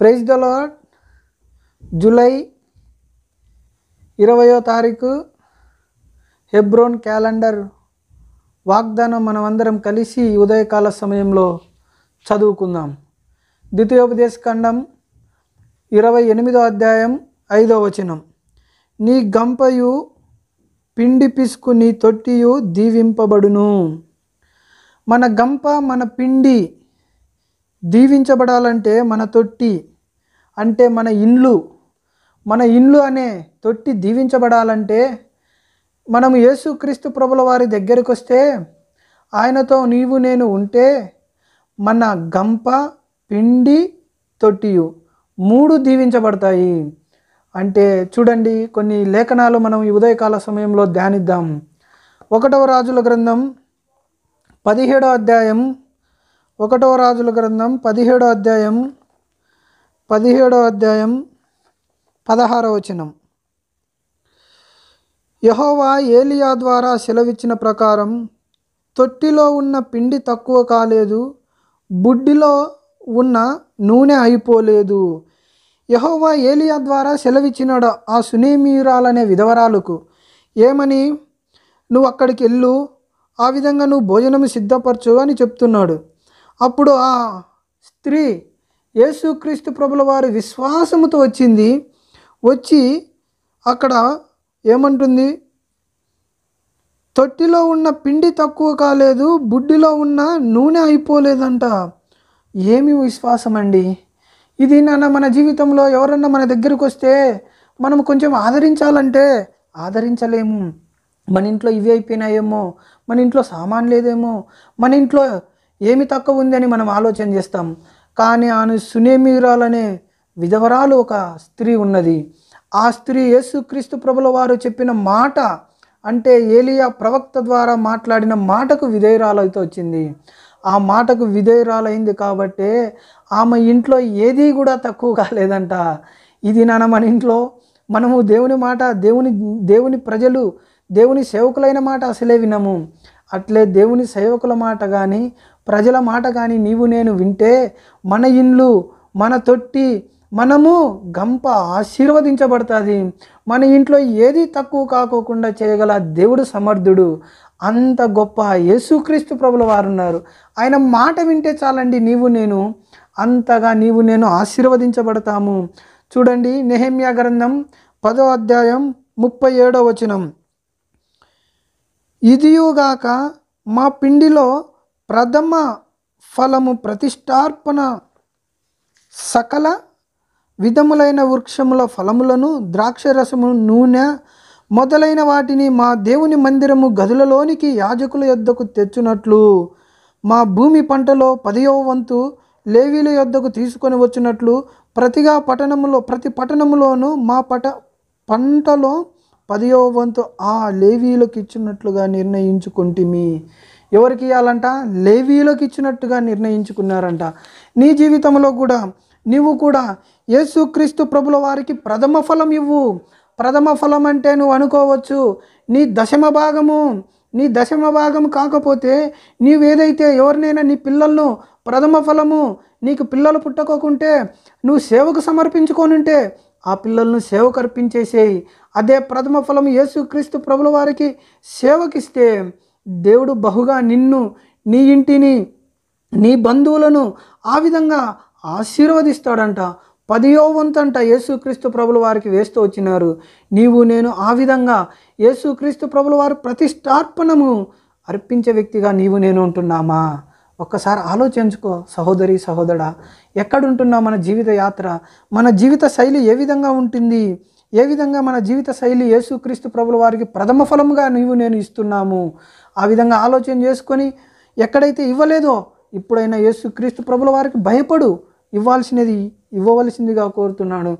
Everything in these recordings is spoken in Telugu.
ప్రైజ్ ద లాడ్ జూలై ఇరవయో తారీఖు హెబ్రోన్ క్యాలెండర్ వాగ్దానం మనమందరం కలిసి ఉదయకాల సమయంలో చదువుకుందాం ద్వితీయోపదేశ ఖండం ఇరవై ఎనిమిదో అధ్యాయం ఐదో వచనం నీ గంపయు పిండి పిసుకు నీ తొట్టియు దీవింపబడును మన గంప మన పిండి దీవించబడాలంటే మన తొట్టి అంటే మన ఇండ్లు మన ఇండ్లు అనే తొట్టి దీవించబడాలంటే మనం యేసుక్రీస్తు ప్రభుల వారి దగ్గరికి వస్తే ఆయనతో నీవు నేను ఉంటే మన గంప పిండి తొట్టియు మూడు దీవించబడతాయి అంటే చూడండి కొన్ని లేఖనాలు మనం ఈ ఉదయకాల సమయంలో ధ్యానిద్దాం ఒకటవ రాజుల గ్రంథం పదిహేడో అధ్యాయం ఒకటవ రాజుల గ్రంథం పదిహేడో అధ్యాయం పదిహేడో అధ్యాయం పదహారవ వచనం యహోవా ఏలియా ద్వారా సెలవిచ్చిన ప్రకారం తొట్టిలో ఉన్న పిండి తక్కువ కాలేదు బుడ్డిలో ఉన్న నూనె అయిపోలేదు యహోవా ఏలియా ద్వారా సెలవిచ్చినాడు ఆ సునీమీరాలనే విధవరాలకు ఏమని నువ్వు అక్కడికి వెళ్ళు ఆ విధంగా నువ్వు భోజనం సిద్ధపరచు అని చెప్తున్నాడు అప్పుడు ఆ స్త్రీ యేసుక్రీస్తు ప్రభుల వారి విశ్వాసముతో వచ్చింది వచ్చి అక్కడ ఏమంటుంది తొట్టిలో ఉన్న పిండి తక్కువ కాలేదు బుడ్డిలో ఉన్న నూనె అయిపోలేదంట ఏమి విశ్వాసం అండి ఇది నాన్న మన జీవితంలో ఎవరన్నా మన దగ్గరకు వస్తే మనం కొంచెం ఆదరించాలంటే ఆదరించలేము మన ఇంట్లో ఇవి అయిపోయినాయేమో మన ఇంట్లో సామాన్ లేదేమో మన ఇంట్లో ఏమి తక్కువ ఉంది అని మనం ఆలోచన చేస్తాం కానీ ఆమె సునేమీరాలనే విధవరాలు ఒక స్త్రీ ఉన్నది ఆ స్త్రీ యేసుక్రీస్తు ప్రభుల వారు చెప్పిన మాట అంటే ఏలియా ప్రవక్త ద్వారా మాట్లాడిన మాటకు విధేయురాలైతే వచ్చింది ఆ మాటకు విధేయురాలైంది కాబట్టి ఆమె ఇంట్లో ఏదీ కూడా తక్కువ కాలేదంట ఇది నాన్న మన ఇంట్లో మనము దేవుని మాట దేవుని దేవుని ప్రజలు దేవుని సేవకులైన మాట అసలే వినము అట్లే దేవుని సేవకుల మాట కానీ ప్రజల మాట కానీ నీవు నేను వింటే మన ఇండ్లు మన తొట్టి మనము గంప ఆశీర్వదించబడుతుంది మన ఇంట్లో ఏది తక్కువ కాకోకుండా చేయగల దేవుడు సమర్థుడు అంత గొప్ప యేసుక్రీస్తు ప్రభుల వారు ఉన్నారు ఆయన మాట వింటే చాలండి నీవు నేను అంతగా నీవు నేను ఆశీర్వదించబడతాము చూడండి నెహమ్యా గ్రంథం పదో అధ్యాయం ముప్పై ఏడో వచనం ఇదియుగాక మా పిండిలో ప్రథమ ఫలము ప్రతిష్టార్పణ సకల విధములైన వృక్షముల ఫలములను ద్రాక్షరసము నూనె మొదలైన వాటిని మా దేవుని మందిరము గదులలోనికి యాజకుల యొద్దకు తెచ్చునట్లు మా భూమి పంటలో పదియో వంతు లేవీల యొద్దకు తీసుకొని వచ్చినట్లు ప్రతిగా పట్టణములో ప్రతి పట్టణములోనూ మా పట పంటలో పదియో వంతు ఆ లేవీలకు ఇచ్చినట్లుగా నిర్ణయించుకుంటుమి ఎవరికి ఇవ్వాలంట లేవీలకు ఇచ్చినట్టుగా నిర్ణయించుకున్నారంట నీ జీవితంలో కూడా నువ్వు కూడా యేసుక్రీస్తు ప్రభుల వారికి ప్రథమ ఫలం ఇవ్వు ప్రథమ ఫలం అంటే నువ్వు అనుకోవచ్చు నీ దశమ భాగము నీ దశమ భాగం కాకపోతే నీవేదైతే ఎవరినైనా నీ పిల్లలను ప్రథమ ఫలము నీకు పిల్లలు పుట్టకోకుంటే నువ్వు సేవకు సమర్పించుకోనుంటే ఆ పిల్లలను సేవకర్పించేసేయి అదే ప్రథమ ఫలం యేసుక్రీస్తు ప్రభుల వారికి సేవకిస్తే దేవుడు బహుగా నిన్ను నీ ఇంటిని నీ బంధువులను ఆ విధంగా ఆశీర్వదిస్తాడంట పదియో వంతంట యేసుక్రీస్తు ప్రభుల వారికి వేస్తూ వచ్చినారు నీవు నేను ఆ విధంగా యేసుక్రీస్తు ప్రభుల వారి ప్రతిష్టార్పణము అర్పించే వ్యక్తిగా నీవు నేను ఉంటున్నామా ఒక్కసారి ఆలోచించుకో సహోదరి సహోదర ఎక్కడుంటున్నా మన జీవిత యాత్ర మన జీవిత శైలి ఏ విధంగా ఉంటుంది ఏ విధంగా మన జీవిత శైలి యేసుక్రీస్తు ప్రభుల వారికి ప్రథమ ఫలముగా నీవు నేను ఇస్తున్నాము ఆ విధంగా ఆలోచన చేసుకొని ఎక్కడైతే ఇవ్వలేదో ఇప్పుడైనా యేసుక్రీస్తు ప్రభుల వారికి భయపడు ఇవ్వాల్సినది ఇవ్వవలసిందిగా కోరుతున్నాను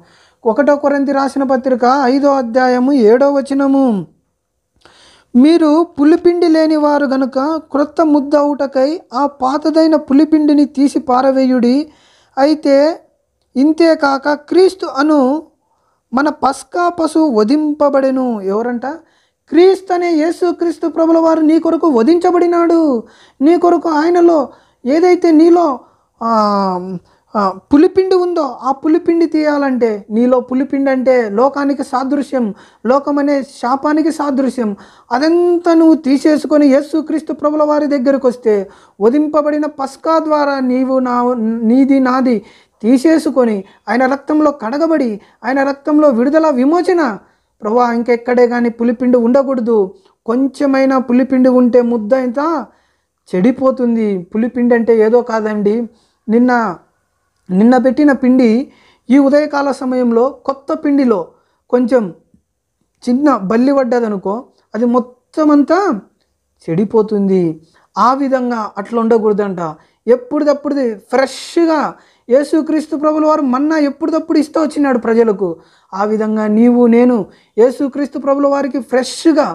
ఒకటో కొరంతి రాసిన పత్రిక ఐదో అధ్యాయము ఏడో వచనము మీరు పులిపిండి లేని వారు గనుక క్రొత్త ముద్ద అవుటకై ఆ పాతదైన పులిపిండిని తీసి పారవేయుడి అయితే ఇంతేకాక క్రీస్తు అను మన పస్కా పశువు వధింపబడెను ఎవరంట క్రీస్తు అనే యేసు క్రీస్తు ప్రభుల వారు నీ కొరకు వధించబడినాడు నీ కొరకు ఆయనలో ఏదైతే నీలో పులిపిండి ఉందో ఆ పులిపిండి తీయాలంటే నీలో పులిపిండి అంటే లోకానికి సాదృశ్యం లోకమనే శాపానికి సాదృశ్యం అదంతా నువ్వు తీసేసుకొని యేసుక్రీస్తు ప్రభుల వారి దగ్గరకు వస్తే వదింపబడిన పస్కా ద్వారా నీవు నా నీది నాది తీసేసుకొని ఆయన రక్తంలో కడగబడి ఆయన రక్తంలో విడుదల విమోచన ప్రభా ఇంకెక్కడే కానీ పులిపిండి ఉండకూడదు కొంచెమైనా పులిపిండి ఉంటే ముద్ద అయితే చెడిపోతుంది పులిపిండి అంటే ఏదో కాదండి నిన్న నిన్న పెట్టిన పిండి ఈ ఉదయకాల సమయంలో కొత్త పిండిలో కొంచెం చిన్న బల్లి పడ్డదనుకో అది మొత్తం అంతా చెడిపోతుంది ఆ విధంగా అట్లా ఉండకూడదంట ఎప్పుడుదప్పుడు ఫ్రెష్గా యేసుక్రీస్తు ప్రభుల వారు మన్నా ఎప్పుడుదప్పుడు ఇస్తూ వచ్చినాడు ప్రజలకు ఆ విధంగా నీవు నేను యేసుక్రీస్తు ప్రభుల వారికి ఫ్రెష్గా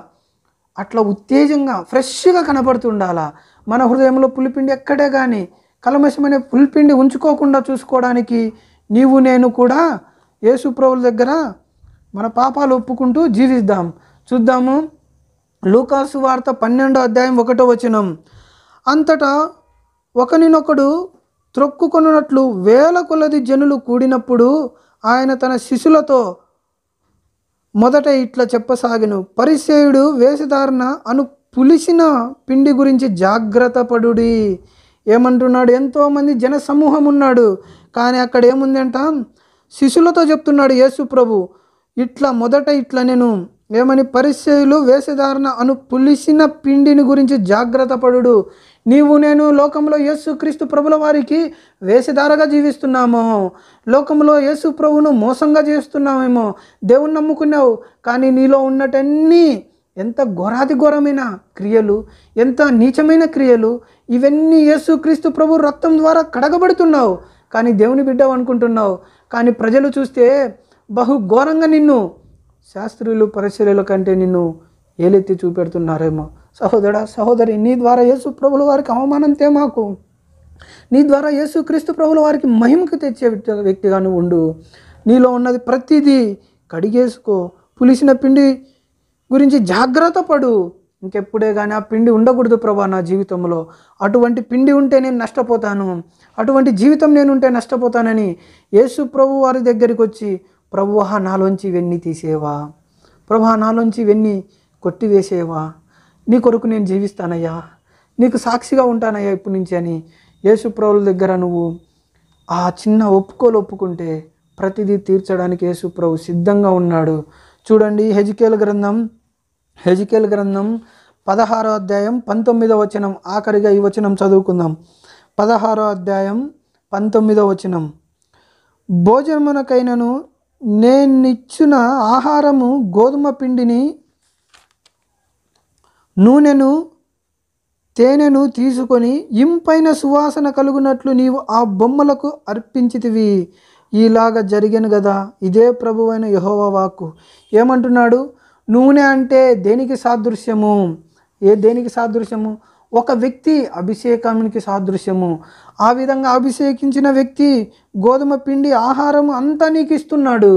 అట్లా ఉత్తేజంగా ఫ్రెష్గా కనపడుతుండాలా మన హృదయంలో పులిపిండి ఎక్కడే కానీ కలమషం అనే పుల్పిండి ఉంచుకోకుండా చూసుకోవడానికి నీవు నేను కూడా యేసు ప్రభుల దగ్గర మన పాపాలు ఒప్పుకుంటూ జీవిద్దాం చూద్దాము లూకాసు వార్త పన్నెండో అధ్యాయం ఒకటో వచనం అంతటా ఒకనినొకడు త్రొక్కుకొనున్నట్లు వేల కొలది జనులు కూడినప్పుడు ఆయన తన శిష్యులతో మొదట ఇట్లా చెప్పసాగిను పరిసేయుడు వేషధారణ అను పులిసిన పిండి గురించి జాగ్రత్త పడుడి ఏమంటున్నాడు ఎంతోమంది జన సమూహం ఉన్నాడు కానీ అక్కడ ఏముందంట అంట శిష్యులతో చెప్తున్నాడు యేసు ప్రభు ఇట్లా మొదట ఇట్లా నేను ఏమని పరిశీలు వేషధారణ అను పులిసిన పిండిని గురించి జాగ్రత్త పడుడు నీవు నేను లోకంలో క్రీస్తు ప్రభుల వారికి వేషధారగా జీవిస్తున్నాము లోకంలో యేసు ప్రభును మోసంగా జీవిస్తున్నామేమో దేవుణ్ణి నమ్ముకున్నావు కానీ నీలో ఉన్నటన్నీ ఎంత ఘోరాది ఘోరమైన క్రియలు ఎంత నీచమైన క్రియలు ఇవన్నీ క్రీస్తు ప్రభు రక్తం ద్వారా కడగబడుతున్నావు కానీ దేవుని బిడ్డ అనుకుంటున్నావు కానీ ప్రజలు చూస్తే బహు ఘోరంగా నిన్ను శాస్త్రులు పరిశీలన కంటే నిన్ను ఏలెత్తి చూపెడుతున్నారేమో సహోదర సహోదరి నీ ద్వారా యేసు ప్రభుల వారికి అవమానంతే మాకు నీ ద్వారా యేసు క్రీస్తు ప్రభుల వారికి మహిమకు తెచ్చే వ్యక్తిగాను ఉండు నీలో ఉన్నది ప్రతిదీ కడిగేసుకో పులిసిన పిండి గురించి జాగ్రత్త పడు ఇంకెప్పుడే కానీ ఆ పిండి ఉండకూడదు ప్రభా నా జీవితంలో అటువంటి పిండి ఉంటే నేను నష్టపోతాను అటువంటి జీవితం నేను ఉంటే నష్టపోతానని యేసు ప్రభు వారి దగ్గరికి వచ్చి ప్రభువా నాలోంచి వెన్ని తీసేవా ప్రభా నాలోంచి వెన్ని కొట్టివేసేవా నీ కొరకు నేను జీవిస్తానయ్యా నీకు సాక్షిగా ఉంటానయ్యా ఇప్పటి నుంచి అని యేసు ప్రభుల దగ్గర నువ్వు ఆ చిన్న ఒప్పుకోలు ఒప్పుకుంటే ప్రతిదీ తీర్చడానికి యేసు ప్రభు సిద్ధంగా ఉన్నాడు చూడండి హెజికేల గ్రంథం హెజికేల్ గ్రంథం పదహారో అధ్యాయం పంతొమ్మిదో వచనం ఆఖరిగా ఈ వచనం చదువుకుందాం పదహారో అధ్యాయం పంతొమ్మిదో వచనం భోజనమునకైనను నేనిచ్చిన ఆహారము గోధుమ పిండిని నూనెను తేనెను తీసుకొని ఇంపైన సువాసన కలుగునట్లు నీవు ఆ బొమ్మలకు అర్పించితివి ఇలాగ జరిగాను కదా ఇదే ప్రభువైన యహోవ వాక్కు ఏమంటున్నాడు నూనె అంటే దేనికి సాదృశ్యము ఏ దేనికి సాదృశ్యము ఒక వ్యక్తి అభిషేకానికి సాదృశ్యము ఆ విధంగా అభిషేకించిన వ్యక్తి గోధుమ పిండి ఆహారం అంతా నీకు ఇస్తున్నాడు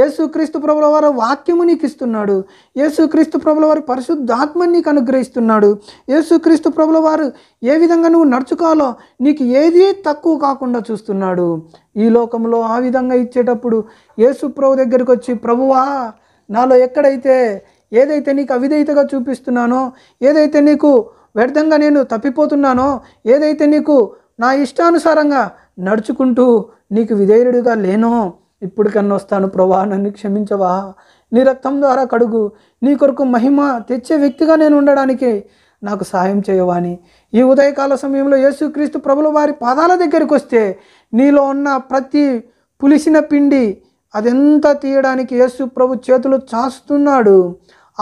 యేసుక్రీస్తు ప్రభుల వారి వాక్యము నీకు ఇస్తున్నాడు యేసుక్రీస్తు ప్రభుల వారి పరిశుద్ధాత్మ నీకు అనుగ్రహిస్తున్నాడు యేసుక్రీస్తు ప్రభుల వారు ఏ విధంగా నువ్వు నడుచుకోవాలో నీకు ఏది తక్కువ కాకుండా చూస్తున్నాడు ఈ లోకంలో ఆ విధంగా ఇచ్చేటప్పుడు యేసు ప్రభు దగ్గరికి వచ్చి ప్రభువా నాలో ఎక్కడైతే ఏదైతే నీకు అవిధేయతగా చూపిస్తున్నానో ఏదైతే నీకు వ్యర్థంగా నేను తప్పిపోతున్నానో ఏదైతే నీకు నా ఇష్టానుసారంగా నడుచుకుంటూ నీకు విధేయుడిగా లేనో ఇప్పుడు వస్తాను ప్రభా నన్ను క్షమించవా నీ రక్తం ద్వారా కడుగు నీ కొరకు మహిమ తెచ్చే వ్యక్తిగా నేను ఉండడానికి నాకు సహాయం చేయవాని ఈ ఉదయకాల సమయంలో యేసుక్రీస్తు ప్రభుల వారి పాదాల దగ్గరికి వస్తే నీలో ఉన్న ప్రతి పులిసిన పిండి అదెంత తీయడానికి యేసు ప్రభు చేతులు చాస్తున్నాడు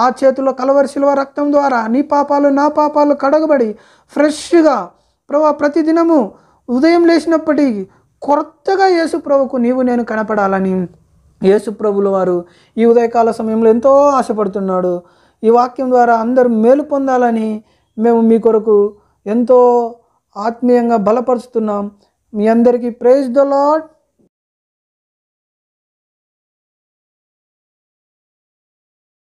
ఆ చేతుల కలవరి రక్తం ద్వారా నీ పాపాలు నా పాపాలు కడగబడి ఫ్రెష్గా ప్రభా ప్రతిదినము ఉదయం లేచినప్పటి కొత్తగా యేసు ప్రభుకు నీవు నేను కనపడాలని యేసు ప్రభులు వారు ఈ ఉదయకాల సమయంలో ఎంతో ఆశపడుతున్నాడు ఈ వాక్యం ద్వారా అందరూ మేలు పొందాలని మేము మీ కొరకు ఎంతో ఆత్మీయంగా బలపరుస్తున్నాం మీ అందరికీ ప్రైజ్ ద లాడ్